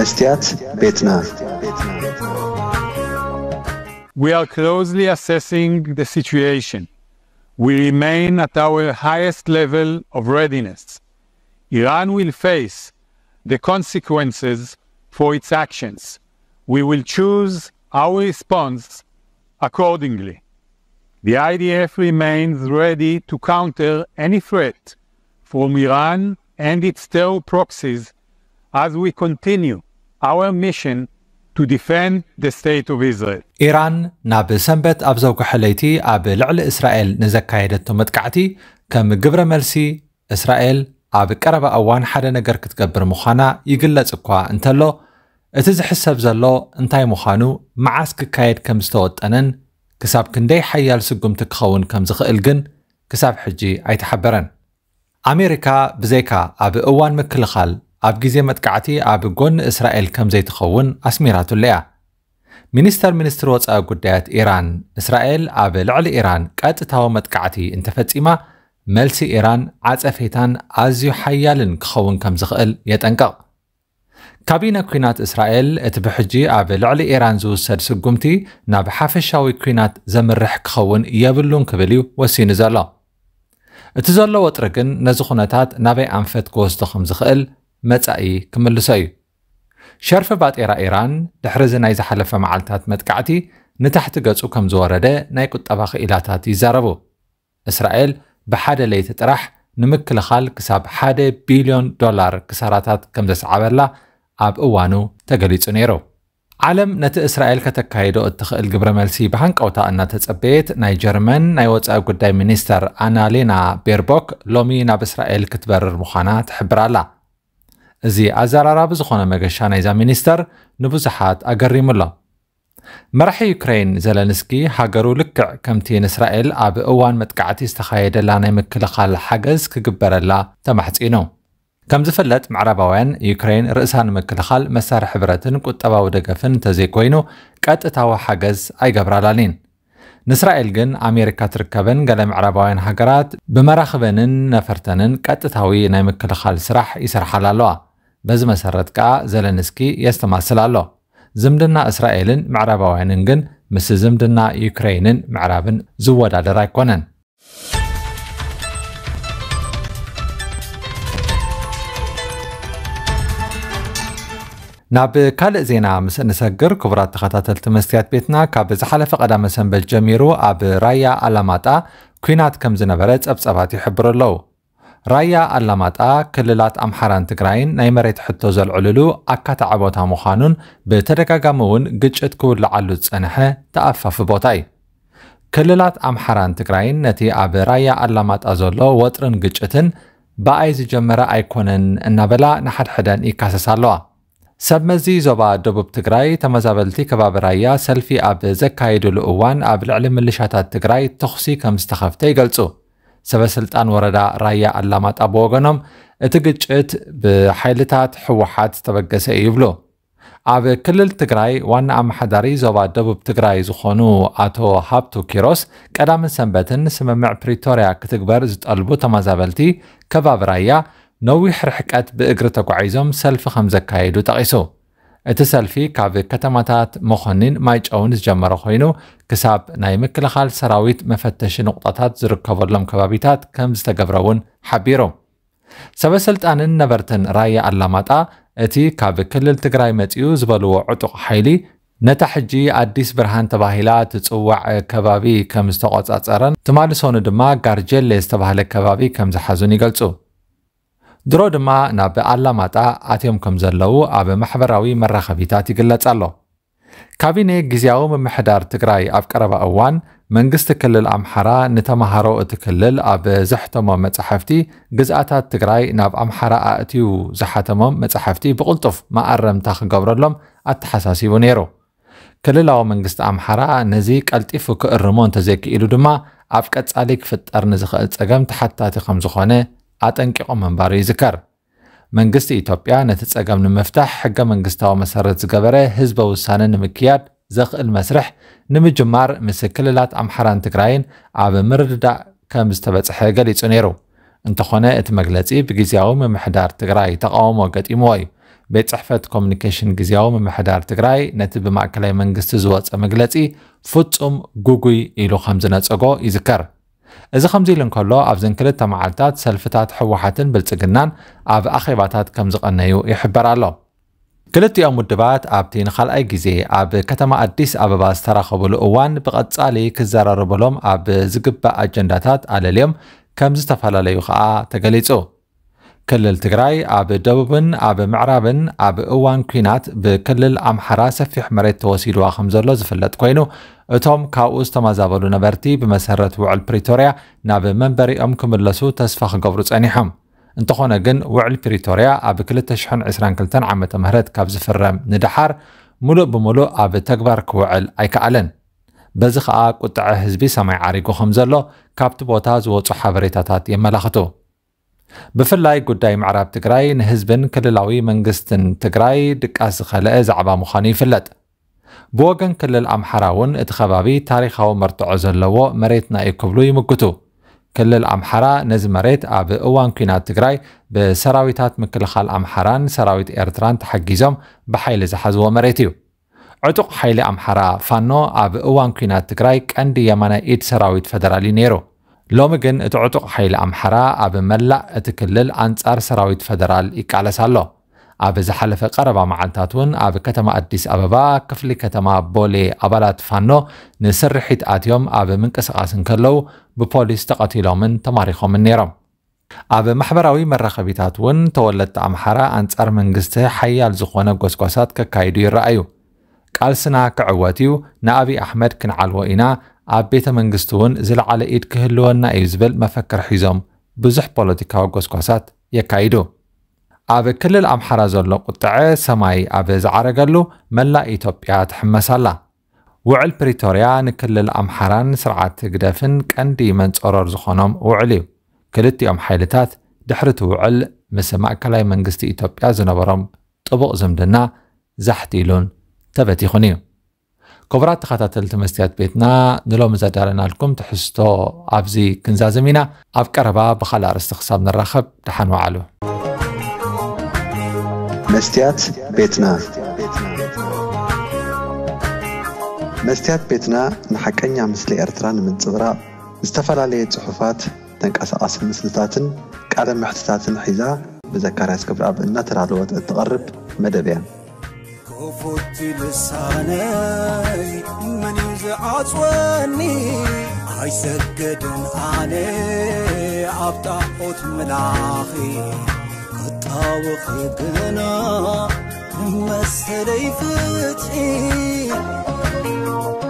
Mestiat Betna. We are closely assessing the situation. We remain at our highest level of readiness. Iran will face the consequences for its actions. We will choose our response accordingly. The IDF remains ready to counter any threat from Iran and its terror proxies as we continue our mission to defend the state of Israel. ኢራን ናብ ሰንበት ኣብ ዘውግሐ ኣብ ልዕሊ እስራኤል ንዘካየደቶ መጥቃዕቲ ከም ግብረ መልሲ እስራኤል ኣብ ቀረባ እዋን ሓደ ነገር ክትገብር ምዃና ይግለጽ እኳ እንተሎ እቲ ዝሕሰብ ዘሎ እንታይ ምዃኑ መዓስ ክካየድ ከም ዝተወጠነን ክሳብ ክንደይ ሓያል ስጉምቲ ክኸውን ከም ዝኽእል ግን ክሳብ ሕጂ ኣይተሓበረን ኣሜሪካ ብዘይካ ኣብ እዋን ምክልኻል أب جزي متقعتي أب جون إسرائيل كم خون تخون أسميرات الليا منستر منستر وطاء قدات إيران إسرائيل أب لعل إيران كات تاو متقعتي انتفت إما ملسي إيران عاد أفيتان أزيو حيال كخون كم زخل يتنقل كابينة كينات إسرائيل اتبحجي أب لعل إيران زو سر سقمتي ناب حافشاوي كينات زمرح كخون يبلون كبليو وسينزالا اتزالا وطرقن نزخونتات نابي امفت قوز دخم زخل መጻኢ ክምልሶ እዩ ሸርፊ ባጤራ ኢራን ድሕሪ ዚ ናይ ዝሓለፈ መዓልትታት መጥቃዕቲ ንታሕቲ ገጹ ከም ዝወረደ ናይ ቁጠባ ክኢላታት ይዛረቡ እስራኤል ብሓደ ለይቲ ጥራሕ ንምክልኻል ክሳብ ሓደ ቢልዮን ዶላር ክሳራታት ከም ዘሰዓበላ ኣብ እዋኑ ተገሊጹ ነይሩ ዓለም ነቲ እስራኤል ከተካይዶ እትኽእል ግብረ መልሲ ብሃንቀውታ እናተጸበየት ናይ ጀርመን ናይ ወፃኢ ጉዳይ ሚኒስተር ኣናሌና ቤርቦክ ሎሚ ናብ እስራኤል ክትበርር ምዃና ትሕብር ኣላ እዚ ኣዘራራቢ ዝኾነ መገሻ ናይዛ ሚኒስተር ንብዙሓት ኣገሪሙ ኣሎ መራሒ ዩክሬን ዘለንስኪ ሃገሩ ልክዕ ከምቲ ንእስራኤል ኣብ እዋን መጥቃዕቲ ዝተኻየደላ ናይ ምክልኻል ሓገዝ ክግበረላ ተማሕፂኑ ከም ዝፍለጥ ምዕራባውያን ዩክሬን ርእሳ ንምክልኻል መሳርሒ ሕብረትን ቁጠባዊ ደገፍን እንተዘይኮይኑ ቀጥታዊ ሓገዝ ኣይገብራላኒን ንእስራኤል ግን ኣሜሪካ ትርከበን ገለ ምዕራባውያን ሃገራት ብመራኽበንን ነፈርተንን ቀጥታዊ ናይ ምክልኻል ስራሕ ይስርሓል ኣለዋ በዚ መሰረት ከዓ ዘለንስኪ የስተማስል ኣሎ ዝምድና እስራኤልን ምዕራባውያንን ግን ምስ ዝምድና ዩክሬይንን ምዕራብን ዝወዳደር ኣይኮነን ናብ ካልእ ዜና ምስ እንሰግር ክቡራት ተኸታተልቲ መስትያት ቤትና ካብ ዝሓለፈ ቀዳመ ሰንበት ጀሚሩ ኣብ ራያ ኣላማጣ ኩናት ከም ዝነበረ ጸብጸባት ይሕብር ኣለዉ ራያ ኣላማጣ ክልላት ኣምሓራን ትግራይን ናይ መሬት ሕቶ ዘልዕልሉ ኣካታዓ ቦታ ምዃኑን ብተደጋጋሚ እውን ግጭት ክውላዓሉ ዝፀንሐ ተኣፋፊ ቦታ እዩ ክልላት ኣምሓራን ትግራይን ነቲ ኣብ ራያ ኣላማጣ ዘሎ ወጥርን ግጭትን ብኣይ ዝጀመረ ኣይኮነን እናበላ ንሓድሕደን ይካሰስ ኣለዋ ሰብ መዚ ዞባ ደቡብ ትግራይ ተመዛበልቲ ከባቢ ራያ ሰልፊ ኣብ ዘካየድሉ እዋን ኣብ ልዕሊ ምልሻታት ትግራይ ተኽሲ ከም ዝተኸፍተ ይገልጹ سبسلتان وردا رايا علامات أبوغنم اتقجت بحيلتات حوحات تبقسي يبلو ኣብ ክልል ትግራይ ዋና ኣመሓዳሪ ዞባ ደቡብ ትግራይ ዝኾኑ ኣቶ ሃብቱ ኪሮስ ቀዳምን ሰንበትን ስምምዕ ፕሪቶርያ ክትግበር ዝጠልቡ ተመዛበልቲ ከባቢ ራያ ነዊሕ ርሕቀት ብእግሪ ተጓዒዞም ሰልፊ ከም ዘካየዱ ጠቒሱ እቲ ሰልፊ ካብ ከተማታት መኮንን ማይጨውን ዝጀመረ ኮይኑ ክሳብ ናይ ምክልኻል ሰራዊት መፈተሺ ንቁጣታት ዝርከበሎም ከባቢታት ከም ዝተገብረ እውን ሓቢሮም ሰበስልጣንን ነበርትን ራያ ኣላማጣ እቲ ካብ ክልል ትግራይ መፅኡ ዝበልዎ ዕጡቕ ሓይሊ ነታ ሕጂ ኣዲስ ብርሃን ተባሂላ ትፅዋዕ ከባቢ ከም ዝተቆፃፀረን ትማልሶኑ ድማ ጋርጀሌ ዝተባሃለ ከባቢ ከም ዝሓዙን ይገልጹ ድሮ ድማ ናብ ኣላማጣ ኣትዮም ከም ዘለዉ ኣብ ማሕበራዊ መራኸቢታት ይግለጽ ኣሎ ካቢነ ግዜያዊ ምምሕዳር ትግራይ ኣብ ቀረባ እዋን መንግስቲ ክልል ኣምሓራ ንተምሃሮ እቲ ክልል ኣብ ዘሕተሞም መጻሕፍቲ ግዝኣታት ትግራይ ናብ ኣምሓራ ኣእትዩ ዝሓተሞም መጻሕፍቲ ብቕልጡፍ ማኣረምታ ክገብረሎም ኣተሓሳሲቡ ነይሩ ክልላዊ መንግስቲ ኣምሓራ ነዚ ቀልጢፉ ክእርሞ እንተዘይክኢሉ ድማ ኣብ ቀጻሊ ክፍጠር ንዝኽእል ጸገም ተሓታቲ ከም ዝኾነ ኣጠንቂቖም ምንባሩ ይዝከር መንግስቲ ኢትዮጵያ ነቲ ጸገም ንምፍታሕ ሕገ መንግስታዊ መሰረት ዝገበረ ህዝበ ውሳነ ንምክያድ ዘኽእል መስርሕ ንምጅማር ምስ ክልላት ኣምሓራን ትግራይን ኣብ ምርድዳእ ከም ዝተበጽሐ ገሊጹ ነይሩ እንተኾነ እቲ መግለጺ ብግዜያዊ ምምሕዳር ትግራይ ተቃውሞ ገጢምዎ እዩ ቤት ጽሕፈት ኮሚኒኬሽን ግዜያዊ ምምሕዳር ትግራይ ነቲ ብማእከላይ መንግስቲ ዝወፀ መግለጺ ፍጹም ጉጉይ ኢሉ ከም ዝነጸጎ ይዝከር እዚ ከምዚ ኢሉ እንከሎ ኣብዘን ክልተ መዓልትታት ሰልፍታት ሕወሓትን ብልፅግናን ኣብ ኣኼባታት ከም ዝቐነዩ ይሕበር ኣሎ ክልቲኦም ውድባት ኣብቲ ንካልኣይ ግዜ ኣብ ከተማ ኣዲስ ኣበባ ዝተራኸብሉ እዋን ብቐጻሊ ክዘራርበሎም ኣብ ዝግባእ ኣጀንዳታት ኣለልዮም ከም ዝተፈላለዩ ከዓ ተገሊጹ ክልል ትግራይ ኣብ ደቡብን ኣብ ምዕራብን ኣብ እዋን ኩናት ብክልል ኣምሓራ ሰፊሕ መሬት ተወሲድዋ ከም ዘሎ ዝፍለጥ ኮይኑ እቶም ካብኡ ዝተመዛበሉ ነበርቲ ብመሰረት ውዕል ፕሪቶርያ ናብ መንበሪኦም ክምለሱ ተስፋ ክገብሩ ጸኒሖም እንተኾነ ግን ውዕል ፕሪቶርያ ኣብ 2022 ዓ ም ካብ ዝፍረም ንድሓር ሙሉእ ብሙሉእ ኣብ ተግባር ክውዕል ኣይከኣለን በዚ ከዓ ቁጥዐ ህዝቢ ሰማይ ዓሪጉ ከም ዘሎ ካብቲ ቦታ ዝወፁ ሓበሬታታት የመላኽቱ ብፍላይ ጉዳይ ምዕራብ ትግራይ ንህዝብን ክልላዊ መንግስትን ትግራይ ድቃስ ዝኸልአ ዛዕባ ምዃኑ ይፍለጥ ብወገን ክልል ኣምሓራ እውን እቲ ከባቢ ታሪካዊ መርትዖ ዘለዎ መሬትና እዩ ክብሉ ይምግቱ ክልል ኣምሓራ ነዚ መሬት ኣብ እዋን ኩናት ትግራይ ብሰራዊታት ምክልኻል ኣምሓራን ሰራዊት ኤርትራን ተሓጊዞም ብሓይሊ ዝሓዝዎ መሬት እዩ ዕጡቕ ሓይሊ ኣምሓራ ፋኖ ኣብ እዋን ኩናት ትግራይ ቀንዲ የማናይ ኢድ ሰራዊት ፈደራል እዩ ነይሩ ሎሚ ግን እቲ ዕጡቕ ሓይሊ ኣምሓራ ኣብ መላእ እቲ ክልል ኣንጻር ሰራዊት ፈደራል ይቃለስ ኣሎ ኣብ ዝሓለፈ ቀረባ መዓልትታት እውን ኣብ ከተማ ኣዲስ ኣበባ ክፍሊ ከተማ ቦሌ ኣባላት ፋኖ ንስርሒት ኣትዮም ኣብ ምንቅስቓስ እንከለዉ ብፖሊስ ተቐቲሎምን ተማሪኾምን ነይሮም ኣብ ማሕበራዊ መራኸቢታት እውን ተወለድቲ ኣምሓራ ኣንጻር መንግስቲ ሓያል ዝኾነ ጎስጓሳት ከካይዱ ይረኣዩ ቃልስና ክዕወት እዩ ንኣብዪ ኣሕመድ ክንዓልዎ ኢና ኣብ ቤተ መንግስቲ እውን ዝለዓለ ኢድ ክህልወና እዩ ዝብል መፈክር ሒዞም ብዙሕ ፖለቲካዊ ጎስጓሳት የካይዱ ኣብ ክልል ኣምሓራ ዘሎ ቁጥዐ ሰማይ ኣብ ዝዓረገሉ መላእ ኢትዮጵያ ትሕመስ ኣላ ውዕል ፕሪቶርያ ንክልል ኣምሓራን ስርዓት ግደፍን ቀንዲ መንፀረር ዝኾኖም ውዕል እዩ ክልቲኦም ሓይልታት ድሕሪ እቲ ውዕል ምስ ማእከላይ መንግስቲ ኢትዮጵያ ዝነበሮም ጥቡቕ ዝምድና ዛሕቲ ኢሉን ተበቲኹን እዩ ክቡራት ተኸታተልቲ መስትያት ቤትና ንሎሚ ዘዳለናልኩም ትሕዝቶ ኣብዚ ክንዛዘም ኢና ኣብ ቀረባ ብካልእ ኣርስቲ ክሳብ ንራኸብ ድሓን ዋዕሉ መስትያት ቤትና መስትያት ቤትና ንሓቀኛ ምስሊ ኤርትራ ንምንፅብራቕ ዝተፈላለየ ፅሑፋት ተንቀሳቐሲ ምስልታትን ቃለ ምሕትታትን ሒዛ ብዘካርያስ ክብርኣብ እናተዳለወት እትቐርብ መደብ እያ فت لساني من يزعፅወኒ ኣይሰገድን ኣነ ኣብ ጣዖት መላኺ ክጣወኺ ግና መሰለይ ፍትሒ